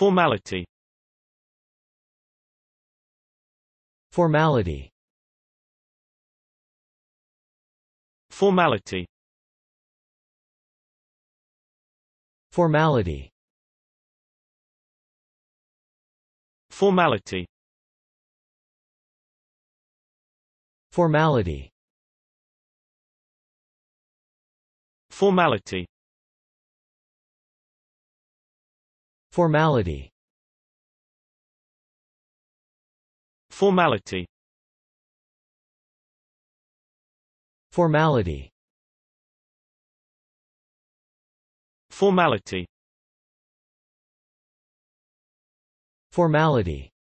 Formality Formality Formality Formality Formality Formality Formality Formality Formality Formality Formality Formality